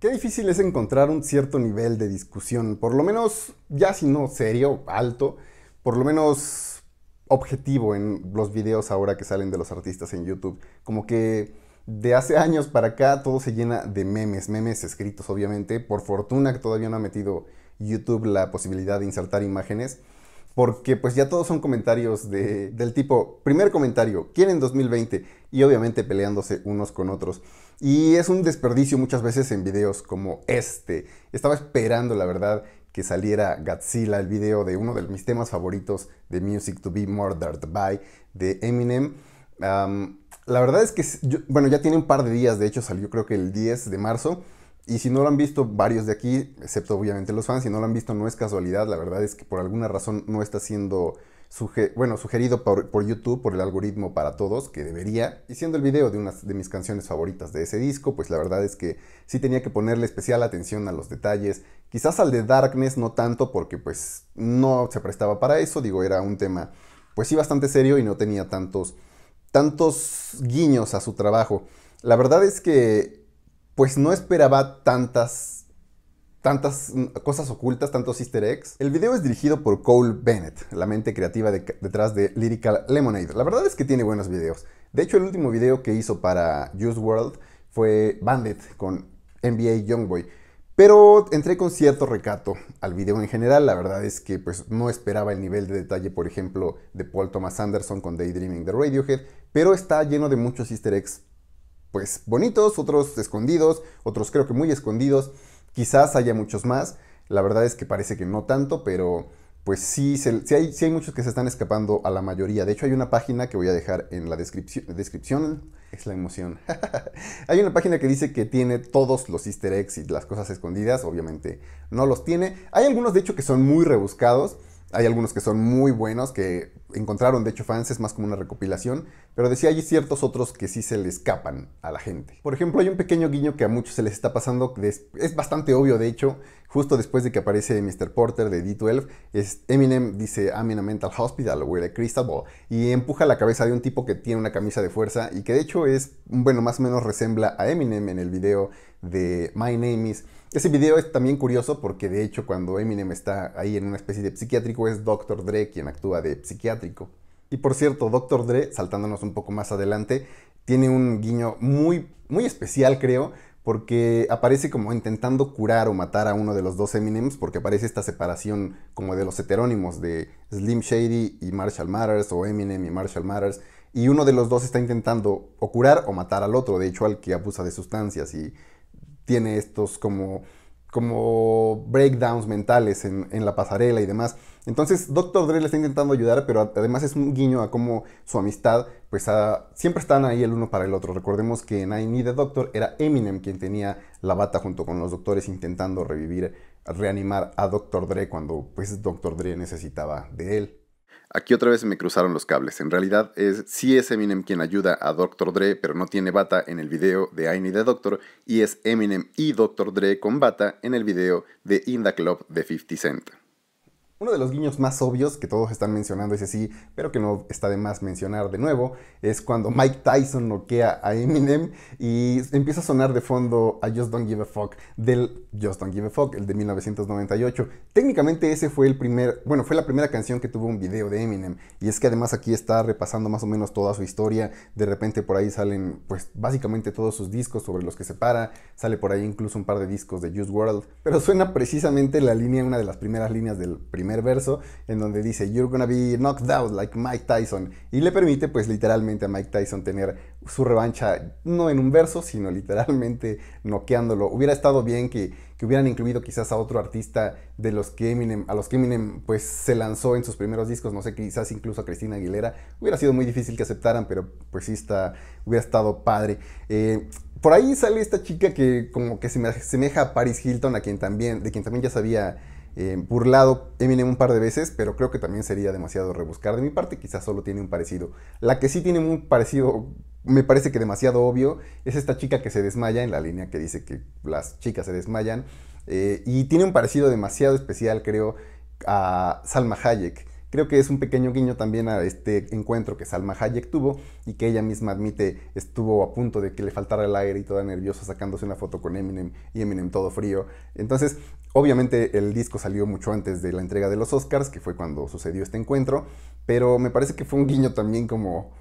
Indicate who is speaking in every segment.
Speaker 1: Qué difícil es encontrar un cierto nivel de discusión, por lo menos, ya si no serio, alto, por lo menos objetivo en los videos ahora que salen de los artistas en YouTube. Como que de hace años para acá todo se llena de memes, memes escritos obviamente. Por fortuna que todavía no ha metido YouTube la posibilidad de insertar imágenes. Porque pues ya todos son comentarios de, del tipo, primer comentario, ¿quién en 2020 y obviamente peleándose unos con otros. Y es un desperdicio muchas veces en videos como este. Estaba esperando, la verdad, que saliera Godzilla, el video de uno de mis temas favoritos de Music to Be Murdered by de Eminem. la verdad es que, bueno, ya tiene un par de días, de hecho salió creo que el 10 de marzo. Y si no lo han visto varios de aquí, excepto obviamente los fans, si no lo han visto no es casualidad, la verdad es que por alguna razón no está siendo bueno, sugerido por, por, YouTube, por el algoritmo para todos, que debería. Y siendo el video de una de mis canciones favoritas de ese disco, pues la verdad es que sí tenía que ponerle especial atención a los detalles. Quizás al de Darkness no tanto, porque pues no se prestaba para eso, digo, era un tema pues sí bastante serio y no tenía tantos, tantos guiños a su trabajo. La verdad es que pues no esperaba tantas tantas cosas ocultas, tantos easter eggs. El video es dirigido por Cole Bennett, la mente creativa detrás de Lyrical Lemonade. La verdad es que tiene buenos videos. De hecho, el último video que hizo para Juice World fue Bandit con NBA Youngboy. Pero entré con cierto recato al video en general. La verdad es que pues, no esperaba el nivel de detalle, por ejemplo, de Paul Thomas Anderson con Daydreaming de Radiohead, pero está lleno de muchos easter eggs pues bonitos, otros escondidos, otros creo que muy escondidos. Quizás haya muchos más, la verdad es que parece que no tanto, pero pues sí, hay, muchos que se están escapando a la mayoría. De hecho, hay una página que voy a dejar en la descripción, descripción es la emoción. Hay una página que dice que tiene todos los easter eggs y las cosas escondidas, obviamente no los tiene. Hay algunos de hecho que son muy rebuscados, hay algunos que son muy buenos que encontraron, de hecho, fans, es más como una recopilación, pero decía hay ciertos otros que sí se le escapan a la gente. Por ejemplo, hay un pequeño guiño que a muchos se les está pasando, es bastante obvio, de hecho, Justo después de que aparece Mr. Porter de D12, es Eminem dice I'm in a mental hospital we're a crystal ball y empuja la cabeza de un tipo que tiene una camisa de fuerza y que de hecho es, bueno, más o menos resembla a Eminem en el video de My Name Is. Ese video es también curioso porque de hecho cuando Eminem está ahí en una especie de psiquiátrico es Dr. Dre quien actúa de psiquiátrico. Y por cierto, Dr. Dre, saltándonos un poco más adelante, tiene un guiño muy, muy especial creo, porque aparece como intentando curar o matar a uno de los dos Eminems, porque aparece esta separación como de los heterónimos de Slim Shady y Marshall Matters, o Eminem y Marshall Matters, y uno de los dos está intentando o curar o matar al otro, de hecho al que abusa de sustancias y tiene estos como como breakdowns mentales en, la pasarela y demás. Entonces, Dr. Dre le está intentando ayudar, pero además es un guiño a cómo su amistad, pues siempre están ahí el uno para el otro. Recordemos que en I Need a Doctor era Eminem quien tenía la bata junto con los doctores intentando revivir, reanimar a Dr. Dre cuando pues Dr. Dre necesitaba de él. Aquí otra vez me cruzaron los cables. En realidad es si es Eminem quien ayuda a Dr. Dre, pero no tiene bata en el video de Aini de Doctor, y es Eminem y Dr. Dre con bata en el video de Inda Club de 50 Cent. Uno de los guiños más obvios que todos están mencionando, es sí, pero que no está de más mencionar de nuevo, es cuando Mike Tyson noquea a Eminem y empieza a sonar de fondo a Just Don't Give a Fuck del Just Don't Give a Fuck, el de 1998. Técnicamente ese fue el primer, bueno, fue la primera canción que tuvo un video de Eminem y es que además aquí está repasando más o menos toda su historia, de repente por ahí salen pues básicamente todos sus discos sobre los que se para, sale por ahí incluso un par de discos de Just World, pero suena precisamente la línea, una de las primeras líneas del primer verso, en donde dice, You're gonna be knocked out like Mike Tyson. Y le permite, pues literalmente a Mike Tyson tener su revancha, no en un verso, sino literalmente noqueándolo. Hubiera estado bien que, que hubieran incluido quizás a otro artista de los que Eminem, a los que Eminem pues se lanzó en sus primeros discos, no sé, quizás incluso a Cristina Aguilera. Hubiera sido muy difícil que aceptaran, pero pues sí está, hubiera estado padre. Eh, por ahí sale esta chica que como que se me asemeja a Paris Hilton, a quien también, de quien también ya sabía eh, burlado Eminem un par de veces, pero creo que también sería demasiado rebuscar de mi parte, quizás solo tiene un parecido. La que sí tiene un parecido, me parece que demasiado obvio, es esta chica que se desmaya en la línea que dice que las chicas se desmayan, eh, y tiene un parecido demasiado especial, creo, a Salma Hayek Creo que es un pequeño guiño también a este encuentro que Salma Hayek tuvo y que ella misma admite estuvo a punto de que le faltara el aire y toda nerviosa sacándose una foto con Eminem y Eminem todo frío. Entonces, obviamente el disco salió mucho antes de la entrega de los Oscars, que fue cuando sucedió este encuentro, pero me parece que fue un guiño también como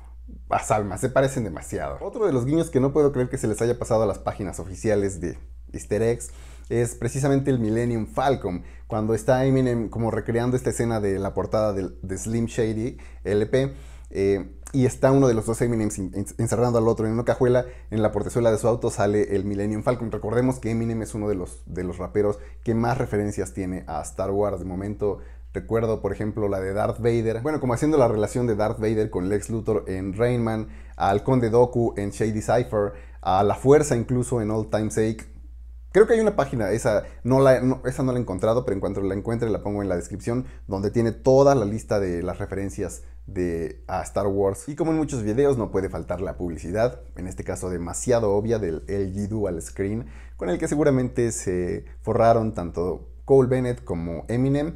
Speaker 1: a Salma, se parecen demasiado. Otro de los guiños que no puedo creer que se les haya pasado a las páginas oficiales de easter eggs es precisamente el Millennium Falcon, cuando está Eminem como recreando esta escena de la portada de, Slim Shady LP. Eh, y está uno de los dos Eminems encerrando al otro en una cajuela. En la portezuela de su auto sale el Millennium Falcon. Recordemos que Eminem es uno de los, de los raperos que más referencias tiene a Star Wars. De momento, recuerdo, por ejemplo, la de Darth Vader. Bueno, como haciendo la relación de Darth Vader con Lex Luthor en Rainman, al Conde Doku en Shady Cipher, a la Fuerza incluso en All Time Sake Creo que hay una página, esa no la, no la he encontrado, pero en cuanto la encuentre la pongo en la descripción, donde tiene toda la lista de las referencias de, a Star Wars. Y como en muchos videos no puede faltar la publicidad, en este caso demasiado obvia del LG Dual Screen, con el que seguramente se forraron tanto Cole Bennett como Eminem.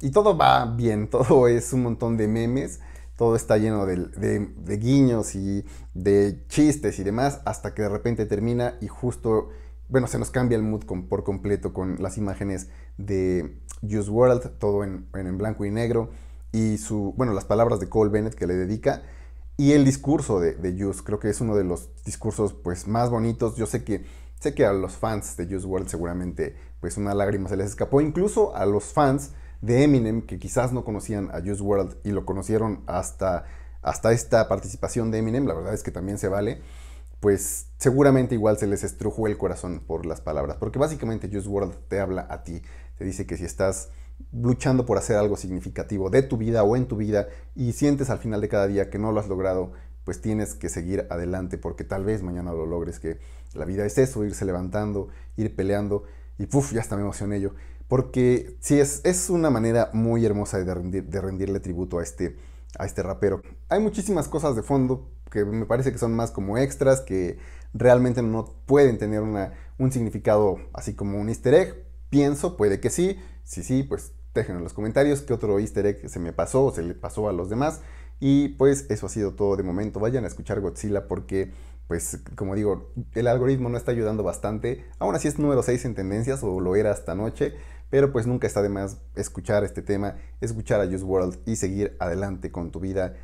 Speaker 1: Y todo va bien, todo es un montón de memes todo está lleno de, guiños y de chistes y demás, hasta que de repente termina y justo bueno, se nos cambia el mood por completo con las imágenes de Juice World, todo en, blanco y negro, y su, bueno, las palabras de Cole Bennett que le dedica, y el discurso de, de Juice, creo que es uno de los discursos pues más bonitos, yo sé que, sé que a los fans de Juice World seguramente pues una lágrima se les escapó, incluso a los fans de Eminem que quizás no conocían a Juice World y lo conocieron hasta, hasta esta participación de Eminem, la verdad es que también se vale, pues seguramente igual se les estrujó el corazón por las palabras, porque básicamente Just World te habla a ti, te dice que si estás luchando por hacer algo significativo de tu vida o en tu vida y sientes al final de cada día que no lo has logrado, pues tienes que seguir adelante porque tal vez mañana lo logres, que la vida es eso, irse levantando, ir peleando y puff, ya está me emocioné yo, porque sí, es, es una manera muy hermosa de, rendirle tributo a este, a este rapero. Hay muchísimas cosas de fondo, que me parece que son más como extras que realmente no pueden tener una, un significado así como un easter egg. Pienso, puede que sí. Si sí, pues déjenlo en los comentarios qué otro easter egg se me pasó o se le pasó a los demás. Y pues eso ha sido todo de momento. Vayan a escuchar Godzilla porque, pues como digo, el algoritmo no está ayudando bastante. Aún así es número 6 en tendencias o lo era hasta noche Pero pues nunca está de más escuchar este tema, escuchar a Just World y seguir adelante con tu vida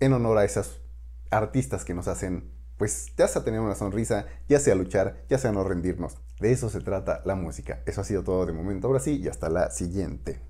Speaker 1: en honor a esas artistas que nos hacen, pues ya sea tener una sonrisa, ya sea luchar, ya sea no rendirnos. De eso se trata la música. Eso ha sido todo de momento. Ahora sí, y hasta la siguiente.